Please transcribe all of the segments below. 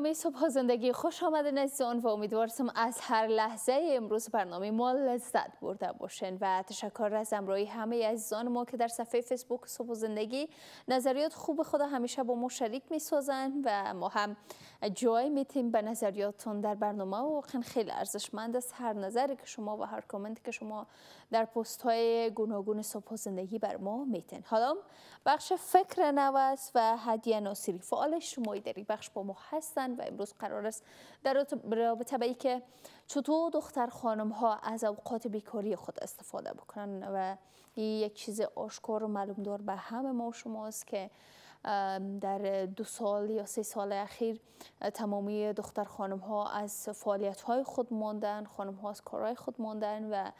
برنامه صبح زندگی خوش آمده نزیزان و امیدوارسم از هر لحظه امروز برنامه ما لذت برده باشین و تشکر از امرای همه عزیزان ما که در صفحه فیسبوک صبح زندگی نظریات خوب خدا همیشه با ما شریک می و ما هم جای میتیم به نظریاتون در برنامه و واقعا خیلی ارزشمند است هر نظری که شما و هر کامنت که شما در پست های گوناگون صبح زندگی بر ما میتین حالا بخش فکر نوست و هدیه ناصری فعال شما بخش با ما هستن و امروز قرار است در رابطه با که چطور دختر خانم ها از اوقات بیکاری خود استفاده بکنن و یک چیز آشکار و معلوم دار به همه ما شماست که در دو سال یا سه سال اخیر تمامی دختر خانم ها از فعالیت های خود ماندن خانم ها از کارهای خود ماندن و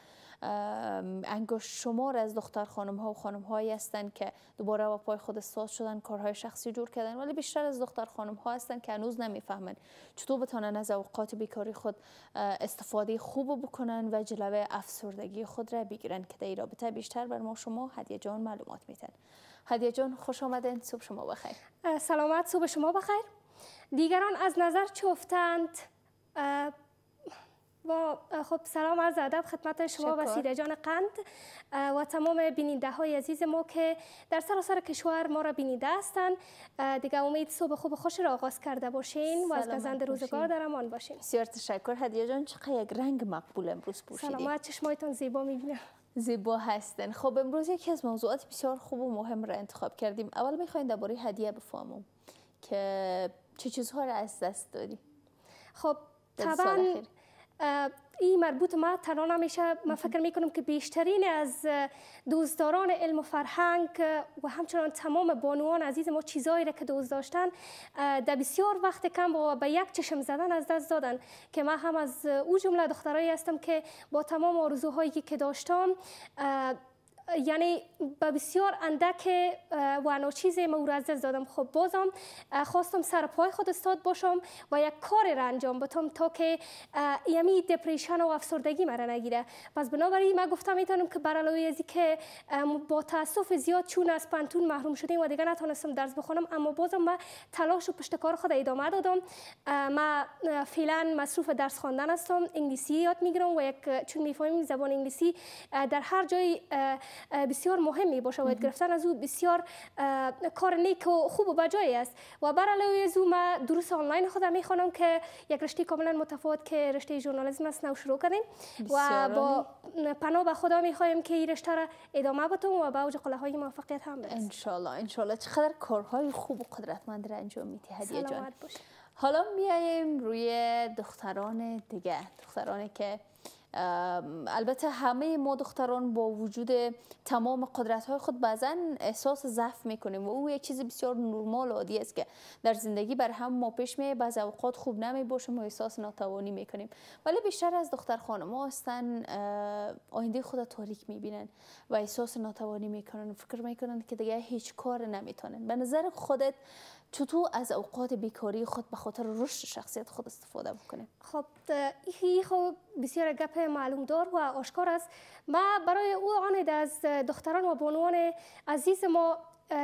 انگشت شمار از دختر خانم ها و خانم هایی هستند که دوباره با پای خود ساز شدن کارهای شخصی جور کردن ولی بیشتر از دختر خانم ها هستند که هنوز نمیفهمند چطور بتانن از اوقات بیکاری خود استفاده خوب بکنن و جلوه افسردگی خود را بگیرن که در رابطه بیشتر بر ما شما هدیه جان معلومات میتن هدیه جان خوش آمدین صبح شما بخیر سلامت صبح شما بخیر دیگران از نظر چفتند با خب سلام عرض ادب خدمت شما و سیده جان قند و تمام بیننده های عزیز ما که در سراسر کشور ما را بیننده هستند دیگه امید صبح خوب خوش را آغاز کرده باشین و از گزند روزگار در امان باشین بسیار تشکر هدیه جان چقدر یک رنگ مقبول امروز سلام. سلامت چشمایتان زیبا میبینم زیبا هستن خب امروز یکی از موضوعات بسیار خوب و مهم را انتخاب کردیم اول میخواین درباره هدیه بفهمم که چه چیزها را از دست دادی خب طبعا این مربوط ما ترانه میشه من فکر میکنم که بیشترین از دوستداران علم و فرهنگ و همچنان تمام بانوان عزیز ما چیزایی را که دوست داشتن در بسیار وقت کم با به یک چشم زدن از دست دادن که من هم از او جمله دخترایی هستم که با تمام آرزوهایی که داشتم یعنی به بسیار اندک و چیز دست دادم خب بازم خواستم سر پای خود استاد باشم و یک کار را انجام بدم تا که یمی یعنی دپریشن و افسردگی مرا نگیره پس بنابراین من گفتم میتونم که برالوی از که با تاسف زیاد چون از پنتون محروم شدیم و دیگه نتونستم درس بخونم اما بازم من تلاش و پشت کار خود ادامه دادم من فعلا مصروف درس خواندن هستم انگلیسی یاد میگیرم و یک چون میفهمیم زبان انگلیسی در هر جای بسیار مهمی باشه وید گرفتن از او بسیار کار نیک و خوب و بجایی است و برله از او ما دروس آنلاین خودم میخوانم که یک رشته کاملا متفاوت که رشته ژورنالیسم است نو شروع کردیم و با پناه به خدا خواهیم که این رشته را ادامه بدیم و به اوج قله های موفقیت هم برسیم ان شاء الله چقدر کارهای خوب و قدرتمند را انجام میتی هدیه جان حالا میایم روی دختران دیگه دخترانی که البته همه ما دختران با وجود تمام قدرت های خود بعضا احساس ضعف میکنیم و او یک چیز بسیار نرمال عادی است که در زندگی بر هم ما پیش می بعض اوقات خوب نمی باشیم و احساس ناتوانی میکنیم ولی بیشتر از دختر خانم ها هستن آینده خود تاریک میبینن و احساس ناتوانی میکنن فکر میکنن که دیگه هیچ کار نمیتونن به نظر خودت چطور از اوقات بیکاری خود به خاطر رشد شخصیت خود استفاده میکنه؟ خب این خب بسیار گپ معلوم دار و آشکار است ما برای او آن از دختران و بانوان عزیز ما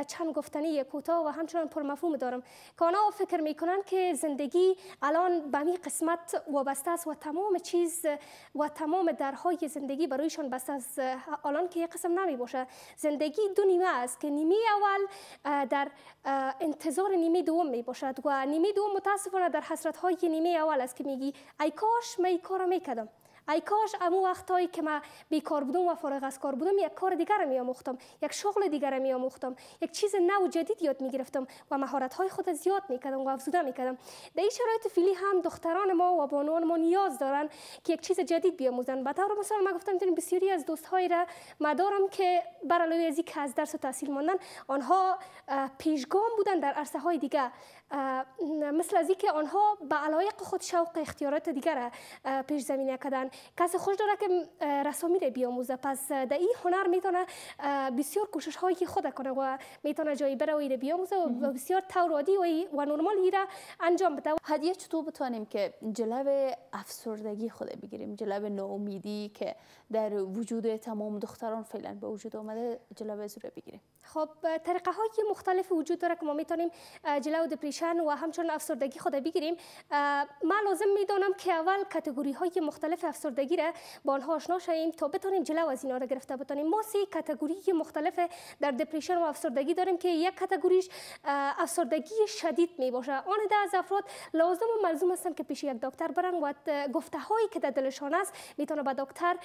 چند گفتنی کوتاه و همچنان پرمفهوم دارم که آنها فکر میکنن که زندگی الان به می قسمت وابسته است و تمام چیز و تمام درهای زندگی برایشان بسته است الان که قسم نمی باشه زندگی دو نیمه است که نیمه اول در انتظار نیمه دوم می باشد و نیمه دوم متاسفانه در حسرت های نیمه اول است که میگی ای کاش من می میکدم ای کاش امو وقتایی که ما بیکار بودم و فارغ از کار بودم یک کار دیگر می آموختم یک شغل دیگر می آموختم یک چیز نو جدید یاد می گرفتم و مهارت های خود زیاد میکردم و افزوده میکردم کردم در این شرایط فعلی هم دختران ما و بانوان ما نیاز دارن که یک چیز جدید بیاموزن به طور مثال ما گفتم میتونیم بسیاری از دوستهایی را مدارم که برای از که از درس و تحصیل ماندن آنها پیشگام بودن در عرصه های دیگه مثل از که آنها به علایق خود شوق اختیارات دیگر پیش زمینه کردن کسی خوش داره که رسامی را بیاموزه پس در این هنر میتونه بسیار کوشش هایی که خود کنه و میتونه جایی بره و بیاموزه و بسیار تورادی و نرمال ایره انجام بده هدیه چطور بتوانیم که جلب افسردگی خود بگیریم جلب ناامیدی که در وجود تمام دختران فعلا به وجود آمده جلب رو بگیریم خب طریقه های مختلف وجود داره که ما میتونیم جلو میشن و همچنین افسردگی خود بگیریم ما لازم میدانم که اول کاتگوری های مختلف افسردگی را با آنها آشنا شیم تا بتونیم جلو از اینا را گرفته بتانیم ما سه کاتگوری مختلف در دپریشن و افسردگی داریم که یک کاتگوریش افسردگی شدید می باشه آن ده از افراد لازم و ملزوم هستن که پیش یک دکتر برن و گفته هایی که در دلشان است میتونه به دکتر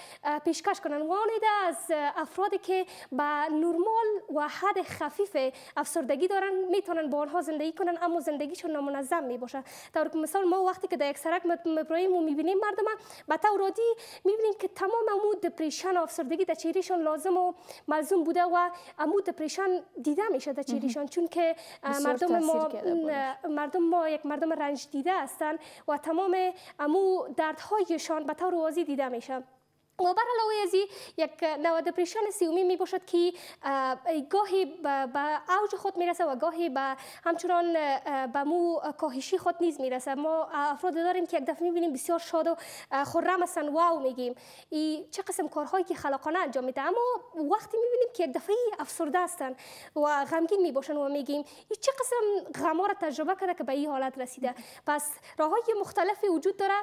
پیشکش کنن ده از افرادی که با نرمال و حد خفیف افسردگی دارن میتونن با آنها زندگی کنن اما زندگیشون نامنظم می باشه طور که مثال ما وقتی که در یک سرک مبرایم و میبینیم مردم به طور عادی میبینیم که تمام امو دپریشن افسردگی در شان لازم و ملزوم بوده و امو دپریشن دیده میشه در چون که مردم ما مردم ما یک مردم رنج دیده هستن و تمام امو دردهایشان به طور واضی دیده میشه و برای یک نواد دپریشن سیومی می باشد که گاهی به اوج خود میرسه و گاهی به همچنان به مو کاهشی خود نیز میرسه ما افراد داریم که یک دفعه میبینیم بسیار شاد و خرم هستن واو میگیم ای چه قسم کارهایی که خلاقانه انجام میده اما وقتی میبینیم که یک دفعه افسرده هستند و غمگین میباشن و میگیم ای چه قسم غما را تجربه کرده که به این حالت رسیده پس راههای مختلفی وجود داره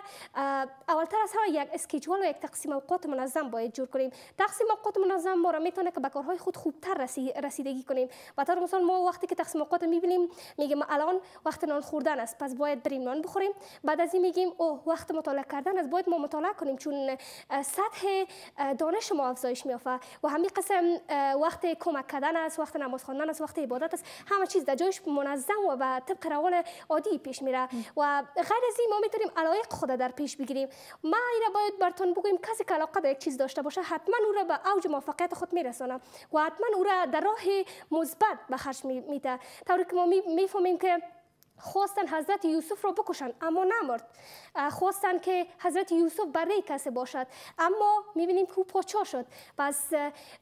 اولتر از همه یک اسکیجوال و یک تقسیم اوقات اوقات منظم باید جور کنیم تقسیم اوقات منظم ما را میتونه که به کارهای خود خوبتر رسی، رسیدگی کنیم و تا مثلا ما وقتی که تقسیم اوقات میبینیم میگیم الان وقت نان خوردن است پس باید بریم نان بخوریم بعد از این میگیم او وقت مطالعه کردن است باید ما مطالعه کنیم چون سطح دانش ما افزایش میافه و همین قسم وقت کمک کردن است وقت نماز خواندن است وقت عبادت است همه چیز در جایش منظم و طبق روال عادی پیش میره و غیر از این ما میتونیم علایق خود در پیش بگیریم ما را باید برتون بگویم کسی که علاقه یک چیز داشته باشه حتما او را به اوج موفقیت خود میرسانه و حتما او را در راه مثبت به خرج میده طوری که ما میفهمیم که خواستن حضرت یوسف را بکشند اما نمرد خواستن که حضرت یوسف برای کسی باشد اما میبینیم که او پاچا شد پس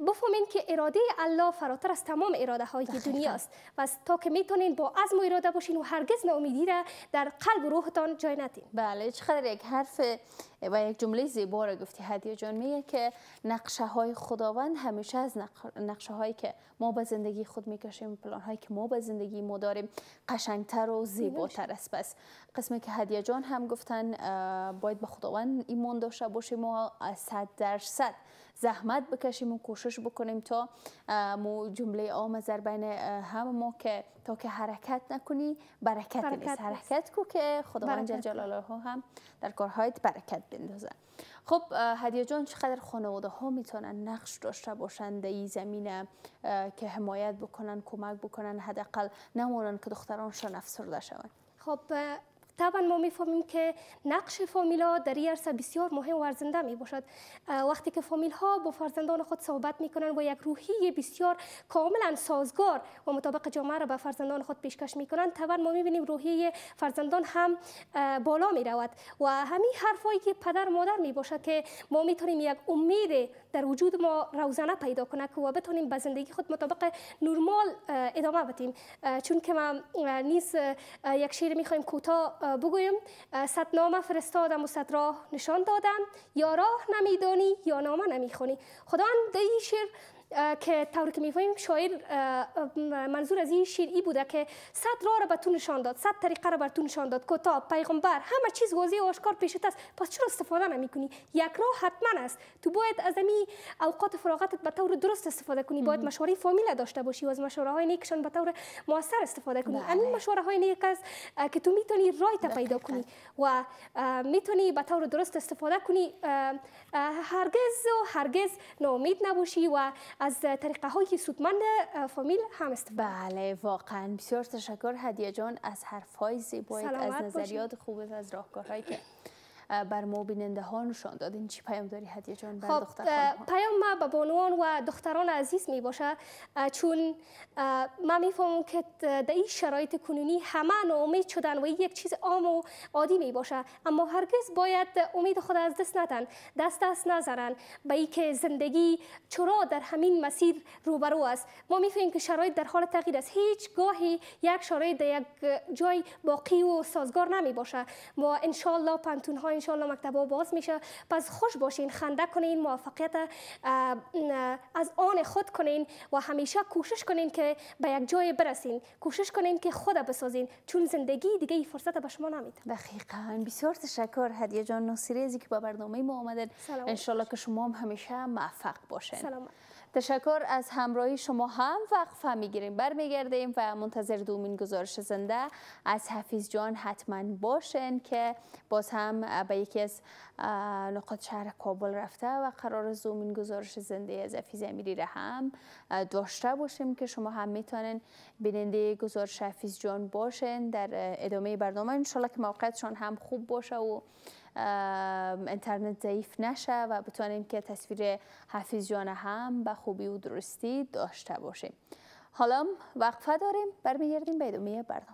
بفهمین که اراده الله فراتر از تمام اراده های دنیا است پس تا که میتونین با عزم و اراده باشین و هرگز ناامیدی را در قلب و روحتان جای ندین بله چقدر یک حرف و یک جمله زیبا را گفتی هدیه جان میگه که نقشه های خداوند همیشه از نقشه هایی که ما به زندگی خود میکشیم پلان هایی که ما به زندگی ما داریم قشنگتر و زیباتر است پس قسمی که هدیه جان هم گفتن باید به خداوند ایمان داشته باشیم ما 100 درصد زحمت بکشیم و کوشش بکنیم تا مو جمله در بین هم ما که تا که حرکت نکنی برکت, حرکت کو که خداوند جل جلاله هم در کارهایت برکت بندازه خب هدیه جان چقدر خانواده ها میتونن نقش داشته باشند در این زمینه که حمایت بکنن کمک بکنن حداقل نمونن که دخترانشان افسرده شوند خب طبعا ما میفهمیم که نقش فامیلا در این عرصه بسیار مهم و ارزنده می باشد وقتی که فامیل ها با فرزندان خود صحبت کنند و یک روحی بسیار کاملا سازگار و مطابق جامعه را به فرزندان خود پیشکش کنند طبعا ما می بینیم روحیه فرزندان هم بالا می رود و همین حرفایی که پدر مادر می باشد که ما میتونیم یک امید در وجود ما روزانه پیدا کنه که و بتونیم به زندگی خود مطابق نرمال ادامه بدیم چون که ما نیز یک شعر میخوایم کوتاه بگویم صد نامه فرستادم و صد راه نشان دادم یا راه نمیدانی یا نامه نمیخونی خدا این شیر که طور که میفهمیم شاعر منظور از این شعر ای بوده که صد راه را تو نشان داد صد طریقه را تو نشان داد کتاب پیغمبر همه چیز واضح و آشکار پیشت است پس چرا استفاده نمیکنی یک راه حتما است تو باید از امی اوقات فراغتت به طور درست استفاده کنی باید مشوره فامیل داشته باشی و از مشوره های نیکشان به طور موثر استفاده کنی این بله. مشوره های نیک است که تو میتونی رایت پیدا کنی و میتونی به طور درست استفاده کنی هرگز و هرگز ناامید نباشی و از طریقه های سودمند فامیل هم است. بله واقعا بسیار تشکر هدیه جان از حرف های زیبایت از نظریات خوبت از راهکارهایی که بر ما بیننده ها نشان دادین چی پیام داری هدیه جان بر خب پیام ما به بانوان و دختران عزیز می چون ما میفهمم که در این شرایط کنونی همه ناامید شدن و یک چیز عام و عادی می باشه اما هرگز باید امید خود از دست ندن دست دست نذارن به که زندگی چرا در همین مسیر روبرو است ما فهمیم که شرایط در حال تغییر است هیچ گاهی یک شرایط در یک جای باقی و سازگار نمی ما ان پانتون های الله مکتب ها باز میشه پس خوش باشین خنده کنین موفقیت از آن خود کنین و همیشه کوشش کنین که به یک جای برسین کوشش کنین که خود بسازین چون زندگی دیگه این فرصت به شما نمیده دقیقا بسیار تشکر هدیه جان ناصری که با برنامه ما آمدن الله که شما هم همیشه موفق باشین سلامت تشکر از همراهی شما هم وقفه میگیریم برمیگردیم و منتظر دومین گزارش زنده از حفیظ جان حتما باشن که باز هم به یکی از نقاط شهر کابل رفته و قرار دومین گزارش زنده از حفیظ امیری را هم داشته باشیم که شما هم میتونن بیننده گزارش حفیظ جان باشن در ادامه برنامه انشالله که موقعتشان هم خوب باشه و انترنت ضعیف نشه و بتوانیم که تصویر جان هم به خوبی و درستی داشته باشیم حالا وقفه داریم برمیگردیم به ادامه برنامه